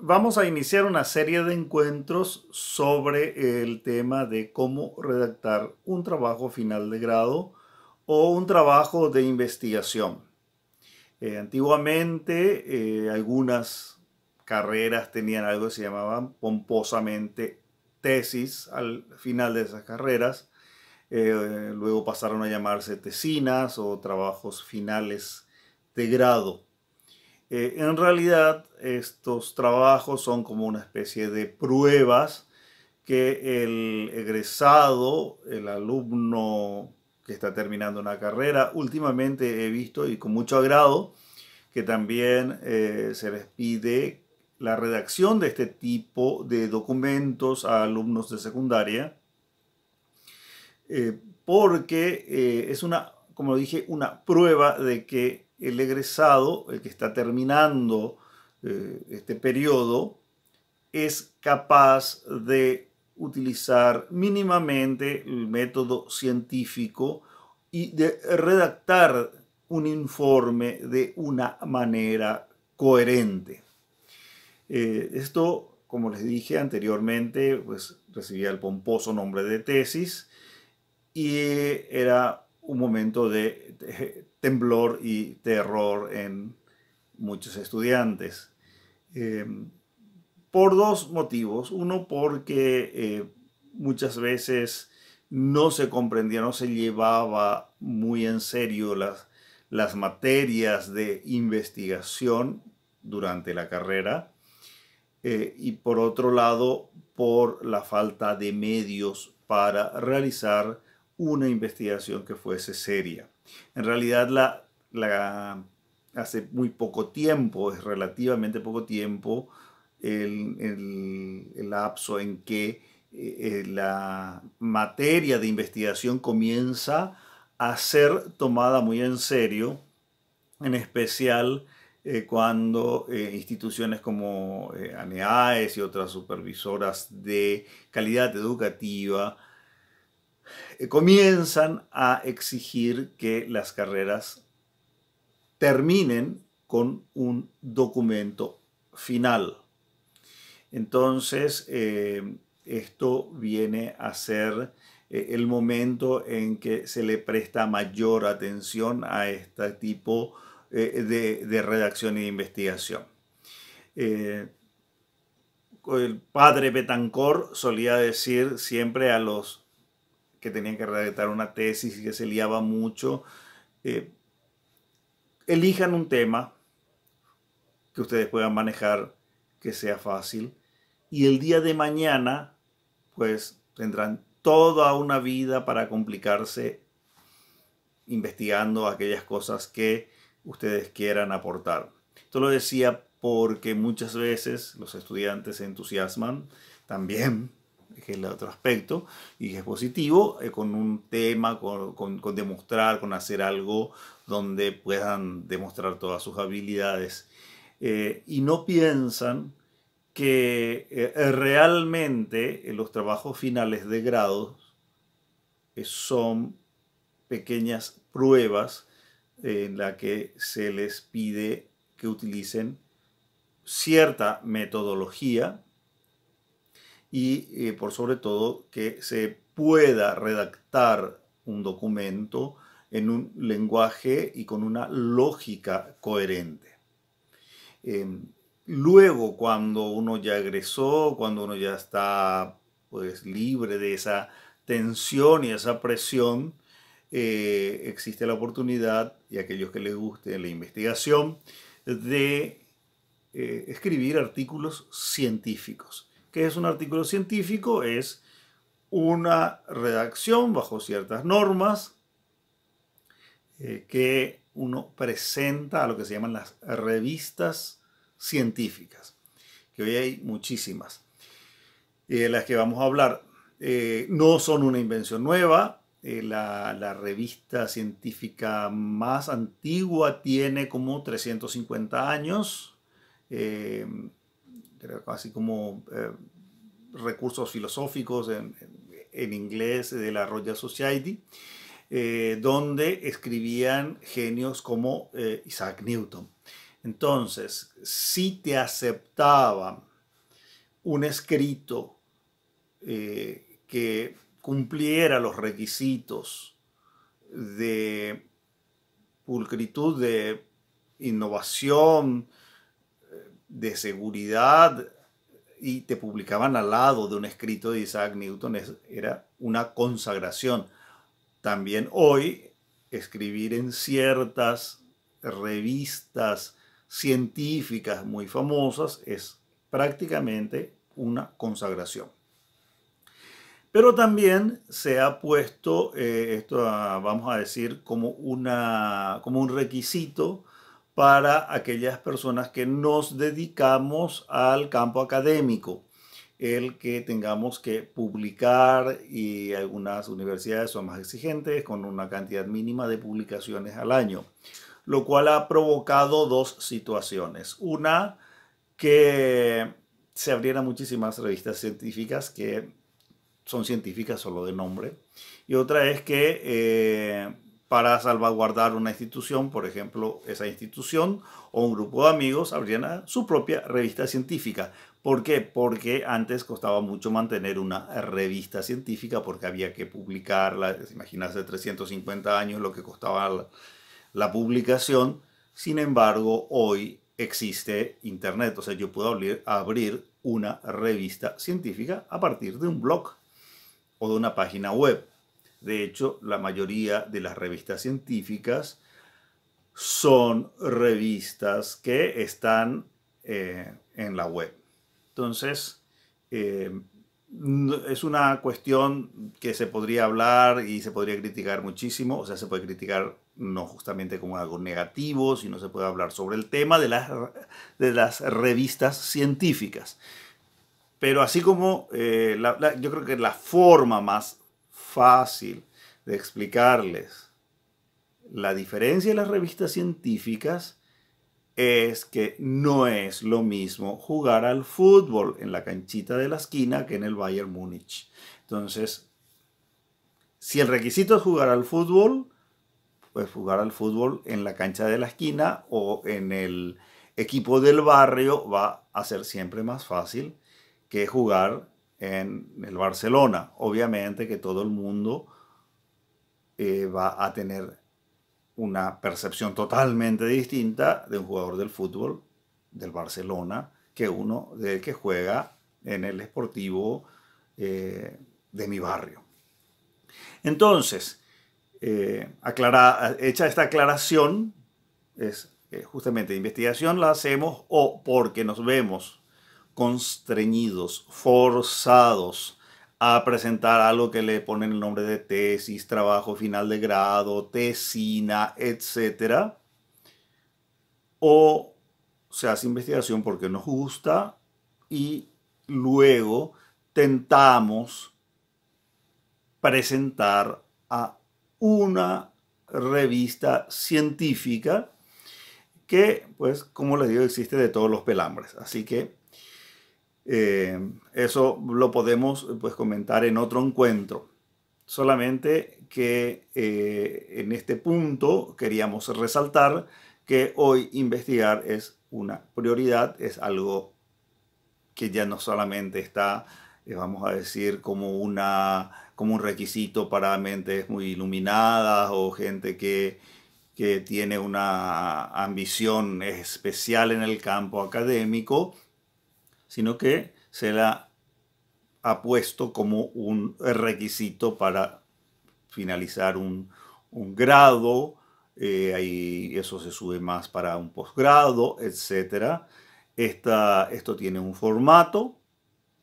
vamos a iniciar una serie de encuentros sobre el tema de cómo redactar un trabajo final de grado o un trabajo de investigación. Eh, antiguamente eh, algunas carreras tenían algo que se llamaban pomposamente tesis al final de esas carreras. Eh, luego pasaron a llamarse tesinas o trabajos finales de grado. Eh, en realidad, estos trabajos son como una especie de pruebas que el egresado, el alumno que está terminando una carrera, últimamente he visto y con mucho agrado que también eh, se les pide la redacción de este tipo de documentos a alumnos de secundaria, eh, porque es una, como dije, una prueba de que el egresado, el que está terminando eh, este periodo, es capaz de utilizar mínimamente el método científico y de redactar un informe de una manera coherente. Eh, esto, como les dije anteriormente, pues recibía el pomposo nombre de tesis y era un momento de, eh, temblor y terror en muchos estudiantes. Em, por dos motivos. Uno, porque eh, muchas veces no se comprendía, no se llevaba muy en serio las, las materias de investigación durante la carrera. Eh, y por otro lado, por la falta de medios para realizar una investigación que fuese seria. En realidad, la, hace muy poco tiempo, es relativamente poco tiempo, el, lapso en que eh, eh, la materia de investigación comienza a ser tomada muy en serio, en especial eh, cuando instituciones como ANEAES y otras supervisoras de calidad educativa eh, comienzan a exigir que las carreras terminen con un documento final. Entonces, eh, esto viene a ser eh, el momento en que se le presta mayor atención a este tipo de, redacción e investigación. el padre Betancor solía decir siempre a los que tenían que redactar una tesis y que se liaba mucho. Eh, elijan un tema que ustedes puedan manejar, que sea fácil. Y el día de mañana, pues tendrán toda una vida para complicarse investigando aquellas cosas que ustedes quieran aportar. Esto lo decía porque muchas veces los estudiantes se entusiasman también que es el otro aspecto, y que es positivo, eh, con un tema, con, demostrar, con hacer algo donde puedan demostrar todas sus habilidades. Eh, y no piensan que eh, realmente los trabajos finales de grados son pequeñas pruebas en las que se les pide que utilicen cierta metodología y eh, por sobre todo que se pueda redactar un documento en un lenguaje y con una lógica coherente. Em, luego, cuando uno ya egresó, cuando uno ya está pues libre de esa tensión y esa presión, eh, existe la oportunidad, y a aquellos que les guste la investigación, de eh, escribir artículos científicos es un artículo científico? Es una redacción bajo ciertas normas eh, que uno presenta a lo que se llaman las revistas científicas, que hoy hay muchísimas. Eh, de las que vamos a hablar eh, no son una invención nueva. la, la, revista científica más antigua tiene como 350 años así como eh, recursos filosóficos en, inglés de la Royal Society, eh, donde escribían genios como eh, Isaac Newton. Entonces, si te aceptaba un escrito que cumpliera los requisitos de pulcritud, de innovación, de seguridad y te publicaban al lado de un escrito de Isaac Newton, era una consagración. También hoy escribir en ciertas revistas científicas muy famosas es prácticamente una consagración. Pero también se ha puesto, eh, esto ah, vamos a decir, como, una, como un requisito para aquellas personas que nos dedicamos al campo académico, el que tengamos que publicar y algunas universidades son más exigentes con una cantidad mínima de publicaciones al año, lo cual ha provocado dos situaciones. Una, que se abrieran muchísimas revistas científicas que son científicas solo de nombre, y otra es que eh, para salvaguardar una institución, por ejemplo, esa institución o un grupo de amigos abrían su propia revista científica. ¿Por qué? Porque antes costaba mucho mantener una revista científica porque había que publicarla, imagínate 350 años lo que costaba la, publicación. Sin embargo, hoy existe Internet, o sea, yo puedo abrir una revista científica a partir de un blog o de una página web. De hecho, la mayoría de las revistas científicas son revistas que están eh, en la web. Entonces, eh, es una cuestión que se podría hablar y se podría criticar muchísimo, o sea, se puede criticar no justamente como algo negativo, sino se puede hablar sobre el tema de las, de las revistas científicas. Pero así como eh, yo creo que la forma más fácil de explicarles. La diferencia de las revistas científicas es que no es lo mismo jugar al fútbol en la canchita de la esquina que en el Bayern Múnich. Entonces, si el requisito es jugar al fútbol, pues jugar al fútbol en la cancha de la esquina o en el equipo del barrio va a ser siempre más fácil que jugar en el Barcelona. Obviamente que todo el mundo eh, va a tener una percepción totalmente distinta de un jugador del fútbol del Barcelona que uno del que juega en el Esportivo eh, de mi barrio. Entonces, eh, hecha esta aclaración, es justamente investigación la hacemos o porque nos vemos constreñidos, forzados a presentar algo que le ponen el nombre de tesis, trabajo final de grado, tesina, etc. O se hace investigación porque nos gusta y luego tentamos presentar a una revista científica que, pues, como les digo, existe de todos los pelambres. Así que eh, eso lo podemos pues, comentar en otro encuentro. Solamente que eh, en este punto queríamos resaltar que hoy investigar es una prioridad, es algo que ya no solamente está, eh, vamos a decir, como, como un requisito para mentes muy iluminadas o gente que, que tiene una ambición especial en el campo académico, sino que se la ha puesto como un requisito para finalizar un, grado, eh, ahí eso se sube más para un posgrado, etc. esto tiene un formato,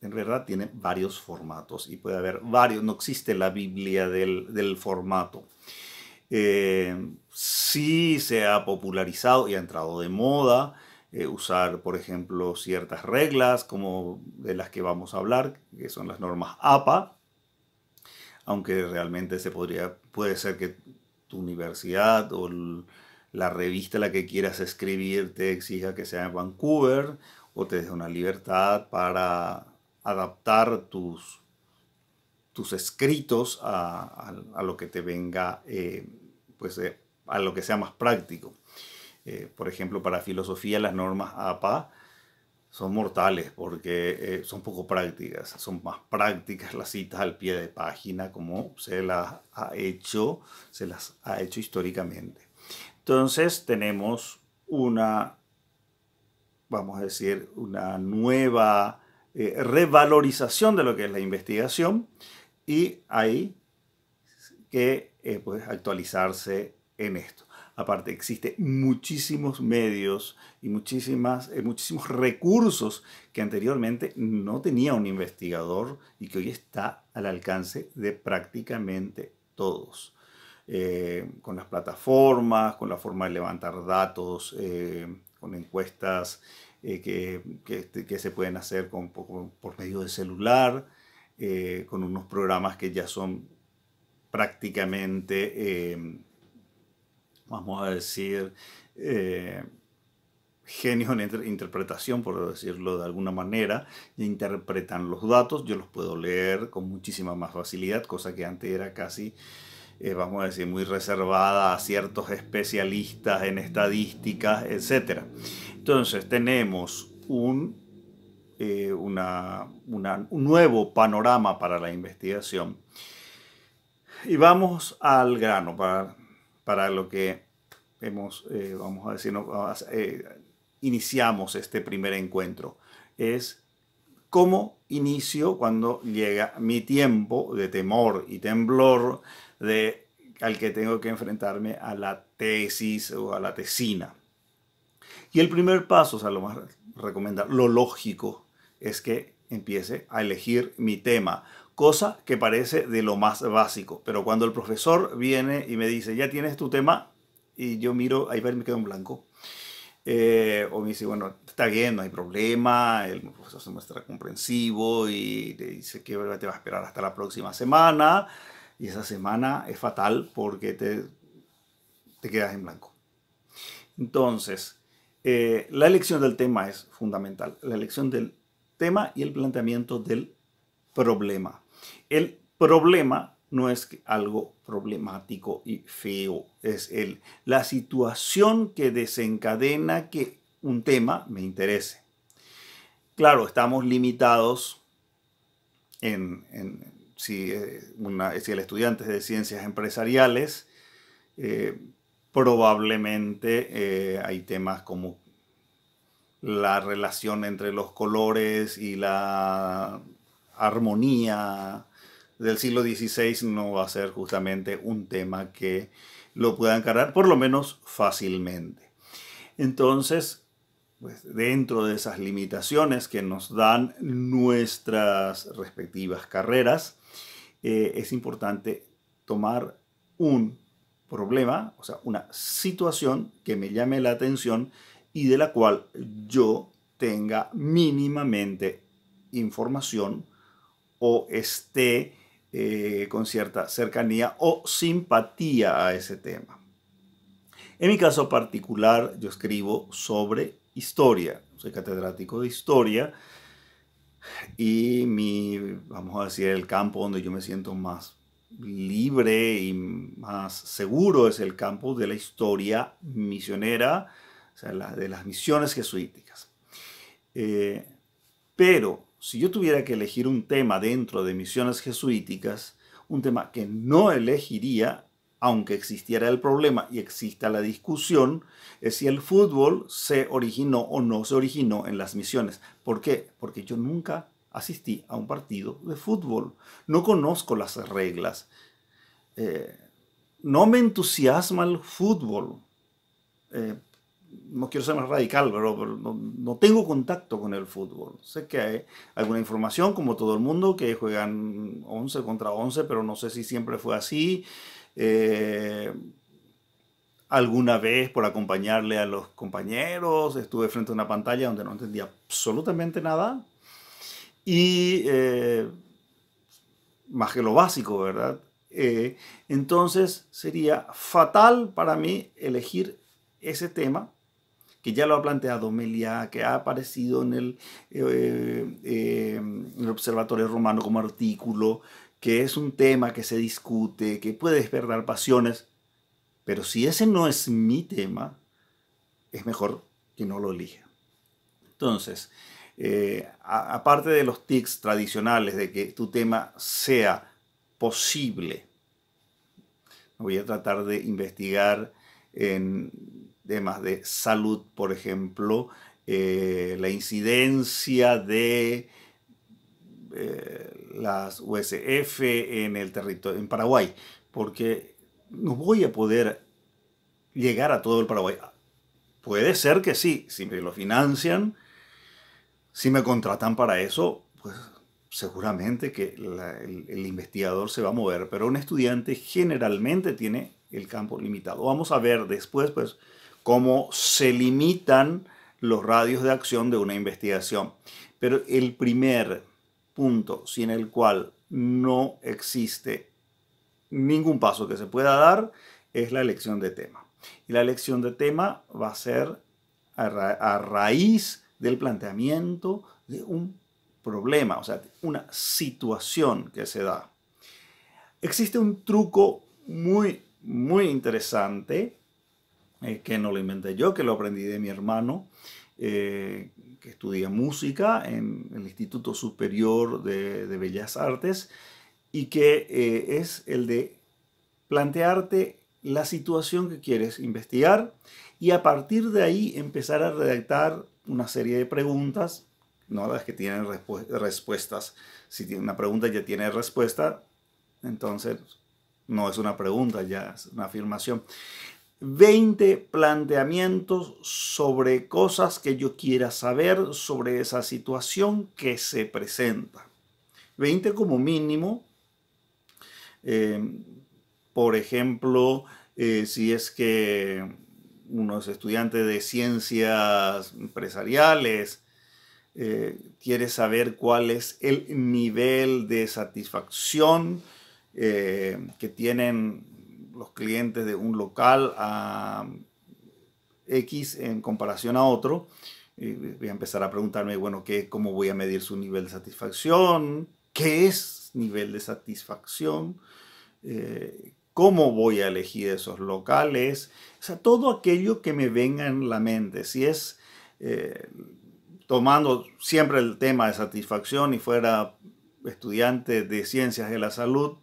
en realidad tiene varios formatos y puede haber varios, no existe la Biblia del, formato. Eh, sí se ha popularizado y ha entrado de moda eh, usar, por ejemplo, ciertas reglas como de las que vamos a hablar, que son las normas APA, aunque realmente se podría, puede ser que tu universidad o la revista a la que quieras escribir te exija que sea en Vancouver o te dé una libertad para adaptar tus, tus escritos a, lo que te venga, eh, pues eh, a lo que sea más práctico. Eh, por ejemplo, para filosofía las normas APA son mortales porque eh, son poco prácticas, son más prácticas las citas al pie de página como se las ha hecho, se las ha hecho históricamente. Entonces tenemos una, vamos a decir, una nueva eh, revalorización de lo que es la investigación y hay que pues, actualizarse en esto. Aparte, existen muchísimos medios y muchísimas, eh, muchísimos recursos que anteriormente no tenía un investigador y que hoy está al alcance de prácticamente todos. Eh, con las plataformas, con la forma de levantar datos, eh, con encuestas que, este, que, se pueden hacer con, por medio de celular, con unos programas que ya son prácticamente vamos a decir, eh, genios en interpretación, por decirlo de alguna manera, interpretan los datos, yo los puedo leer con muchísima más facilidad, cosa que antes era casi, eh, vamos a decir, muy reservada a ciertos especialistas en estadísticas, etc. Entonces tenemos un, eh, un nuevo panorama para la investigación. Y vamos al grano, para para lo que eh, vamos a decir, eh, iniciamos este primer encuentro. Es cómo inicio cuando llega mi tiempo de temor y temblor al que tengo que enfrentarme a la tesis o a la tesina. Y el primer paso, o sea, lo más recomendar, lo lógico, es que empiece a elegir mi tema cosa que parece de lo más básico. Pero cuando el profesor viene y me dice, ya tienes tu tema, y yo miro, ahí me quedo en blanco. Eh, o me dice, bueno, está bien, no hay problema, el profesor se muestra comprensivo y te dice que te va a esperar hasta la próxima semana. Y esa semana es fatal porque te, te quedas en blanco. Entonces, eh, la elección del tema es fundamental. La elección del tema y el planteamiento del problema. El problema no es algo problemático y feo, es el, la situación que desencadena que un tema me interese. Claro, estamos limitados en, si, eh, una, si, el estudiante es de ciencias empresariales, eh, probablemente eh, hay temas como la relación entre los colores y la armonía del siglo XVI no va a ser justamente un tema que lo pueda encarar, por lo menos fácilmente. Entonces, pues, dentro de esas limitaciones que nos dan nuestras respectivas carreras, eh, es importante tomar un problema, o sea, una situación que me llame la atención y de la cual yo tenga mínimamente información o esté eh, con cierta cercanía o simpatía a ese tema. En mi caso particular, yo escribo sobre historia. Soy catedrático de historia y mi, vamos a decir, el campo donde yo me siento más libre y más seguro es el campo de la historia misionera, o sea, de las misiones jesuíticas. Eh, pero si yo tuviera que elegir un tema dentro de misiones jesuíticas, un tema que no elegiría, aunque existiera el problema y exista la discusión, es si el fútbol se originó o no se originó en las misiones. ¿Por qué? Porque yo nunca asistí a un partido de fútbol. No conozco las reglas. Eh, no me entusiasma el fútbol. Eh, no quiero ser más radical, pero, no, tengo contacto con el fútbol. Sé que hay alguna información, como todo el mundo, que juegan 11 contra 11, pero no sé si siempre fue así. Eh, alguna vez por acompañarle a los compañeros, estuve frente a una pantalla donde no entendía absolutamente nada. Y eh, más que lo básico, ¿verdad? Eh, entonces sería fatal para mí elegir ese tema que ya lo ha planteado Melia, que ha aparecido eh, eh, en el, Observatorio Romano como artículo, que es un tema que se discute, que puede despertar pasiones, pero si ese no es mi tema, es mejor que no lo elija. Entonces, eh, aparte de los tics tradicionales de que tu tema sea posible, voy a tratar de investigar en temas de salud, por ejemplo, eh, la incidencia de eh, las USF en el territorio, en Paraguay, porque no voy a poder llegar a todo el Paraguay. Puede ser que sí, si me lo financian, si me contratan para eso, pues seguramente que el, investigador se va a mover, pero un estudiante generalmente tiene el campo limitado. Vamos a ver después, pues, cómo se limitan los radios de acción de una investigación. Pero el primer punto sin el cual no existe ningún paso que se pueda dar es la elección de tema. Y la elección de tema va a ser a, a raíz del planteamiento de un problema, o sea, una situación que se da. Existe un truco muy, muy interesante eh, que no lo inventé yo, que lo aprendí de mi hermano, eh, que estudia música en el Instituto Superior de, Bellas Artes, y que eh, es el de plantearte la situación que quieres investigar y a partir de ahí empezar a redactar una serie de preguntas, no las que tienen respuestas. Si una pregunta ya tiene respuesta, entonces no es una pregunta, ya es una afirmación. 20 planteamientos sobre cosas que yo quiera saber sobre esa situación que se presenta. 20 como mínimo. Eh, por ejemplo, eh, si es que uno es estudiante de ciencias empresariales, eh, quiere saber cuál es el nivel de satisfacción que tienen los clientes de un local a X en comparación a otro. voy a empezar a preguntarme, bueno, ¿qué, ¿cómo voy a medir su nivel de satisfacción? ¿Qué es nivel de satisfacción? Eh, ¿Cómo voy a elegir esos locales? O sea, todo aquello que me venga en la mente. Si es eh, tomando siempre el tema de satisfacción y fuera estudiante de ciencias de la salud,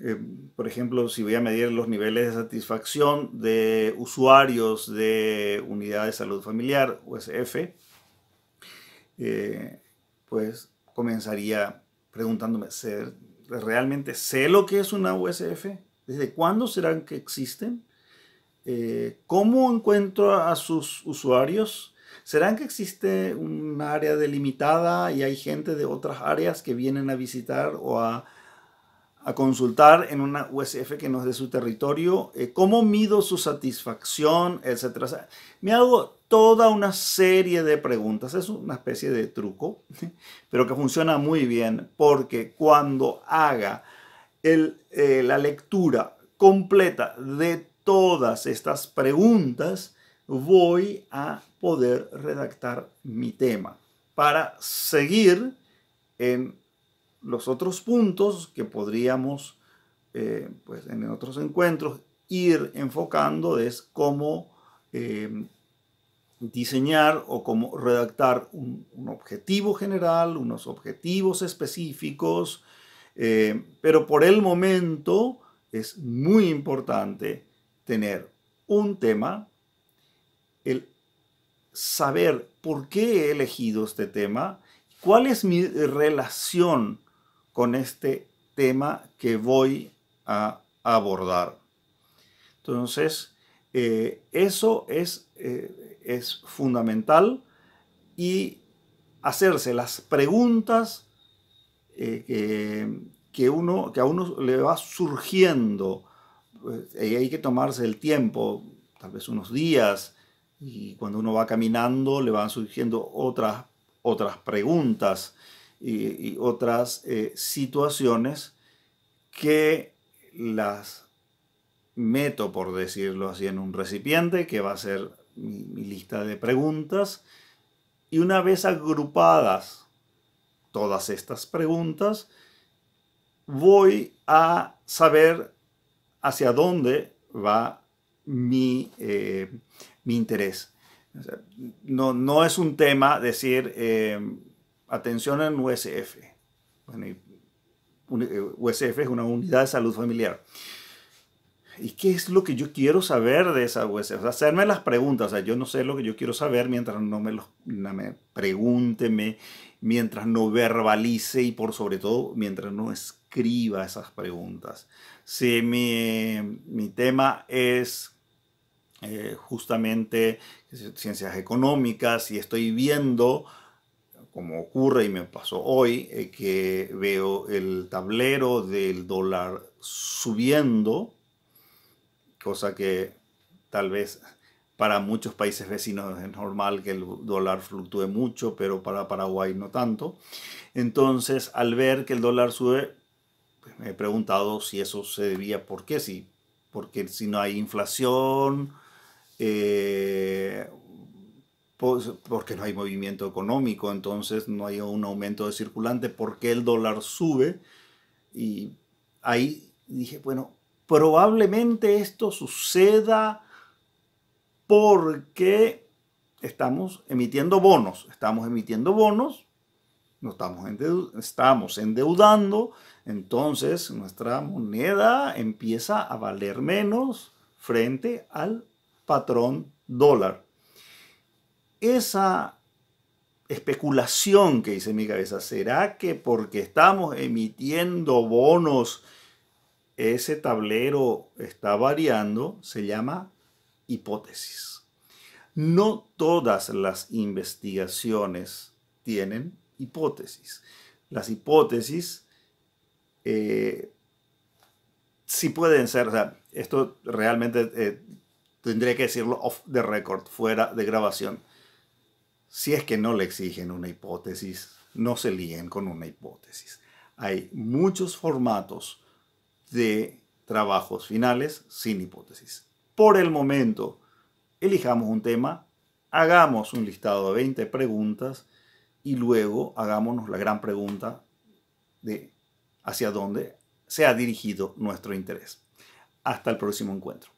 eh, por ejemplo, si voy a medir los niveles de satisfacción de usuarios de unidad de salud familiar, USF, eh, pues comenzaría preguntándome, ¿realmente sé lo que es una USF? ¿Desde cuándo serán que existen? Eh, ¿Cómo encuentro a sus usuarios? ¿Serán que existe un área delimitada y hay gente de otras áreas que vienen a visitar o a a consultar en una USF que no es de su territorio, eh, cómo mido su satisfacción, etcétera. me hago toda una serie de preguntas, es una especie de truco, pero que funciona muy bien porque cuando haga el, eh, la lectura completa de todas estas preguntas, voy a poder redactar mi tema para seguir en los otros puntos que podríamos, eh, pues en otros encuentros, ir enfocando es cómo eh, diseñar o cómo redactar un, objetivo general, unos objetivos específicos, eh, pero por el momento es muy importante tener un tema, el saber por qué he elegido este tema, cuál es mi relación con este tema que voy a abordar. Entonces, eh, eso eh, es, fundamental y hacerse las preguntas eh, que, uno, que a uno le va surgiendo. Pues, hay que tomarse el tiempo, tal vez unos días, y cuando uno va caminando le van surgiendo otras, otras preguntas y, otras eh, situaciones que las meto, por decirlo así, en un recipiente que va a ser mi, lista de preguntas. Y una vez agrupadas todas estas preguntas, voy a saber hacia dónde va mi, eh, mi interés. No, no, es un tema decir, eh, atención en USF. Bueno, USF eh, es una unidad de salud familiar. ¿Y qué es lo que yo quiero saber de esa USF? hacerme las preguntas. yo no sé lo que yo quiero saber mientras no me, lo, me pregúnteme, mientras no verbalice y por sobre todo mientras no escriba esas preguntas. Si mi, tema es eh, justamente ciencias económicas y estoy viendo como ocurre y me pasó hoy, eh, que veo el tablero del dólar subiendo, cosa que tal vez para muchos países vecinos es normal que el dólar fluctúe mucho, pero para Paraguay no tanto. Entonces, al ver que el dólar sube, pues, me he preguntado si eso se debía, ¿por qué? Si, porque si no hay inflación, eh, pues, porque no hay movimiento económico, entonces no hay un aumento de circulante, porque el dólar sube. Y ahí dije, bueno, probablemente esto suceda porque estamos emitiendo bonos, estamos emitiendo bonos, estamos endeudando, entonces nuestra moneda empieza a valer menos frente al patrón dólar esa especulación que hice en mi cabeza, ¿será que porque estamos emitiendo bonos, ese tablero está variando? Se llama hipótesis. No todas las investigaciones tienen hipótesis. Las hipótesis eh, sí pueden ser, esto realmente eh, tendría que decirlo off the record, fuera de grabación si es que no le exigen una hipótesis, no se líen con una hipótesis. Hay muchos formatos de trabajos finales sin hipótesis. Por el momento, elijamos un tema, hagamos un listado de 20 preguntas y luego hagámonos la gran pregunta de hacia dónde se ha dirigido nuestro interés. Hasta el próximo encuentro.